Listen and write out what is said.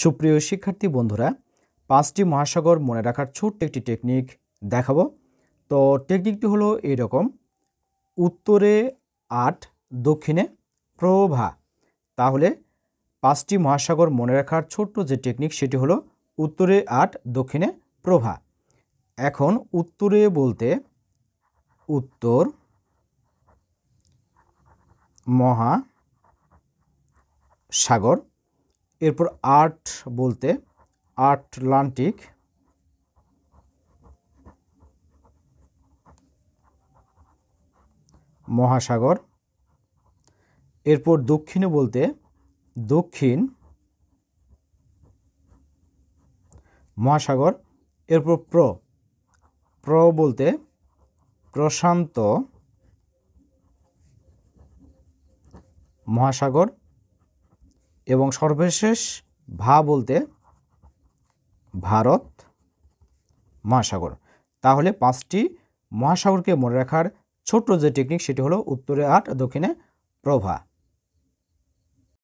সুপ্রিয় শিক্ষার্থী বন্ধুরা পাঁচটি মহাসাগর মনে রাখার ছোট্ট একটি টেকনিক দেখাবো তো টেকনিকটি হলো এরকম উত্তরে আট দক্ষিণে প্রভা তাহলে পাঁচটি মহাসাগর মনে রাখার ছোট্ট যে টেকনিক সেটি হলো উত্তরে আট দক্ষিণে প্রভা এখন উত্তরে বলতে উত্তর মহা সাগর এরপর আর্ট বলতে আটলান্টিক মহাসাগর এরপর দক্ষিণে বলতে দক্ষিণ মহাসাগর এরপর প্র প্র বলতে প্রশান্ত মহাসাগর এবং সর্বশেষ ভা বলতে ভারত মহাসাগর তাহলে পাঁচটি মহাসাগরকে মনে রাখার ছোট্ট যে টেকনিক সেটি হলো উত্তরে আট দক্ষিণে প্রভা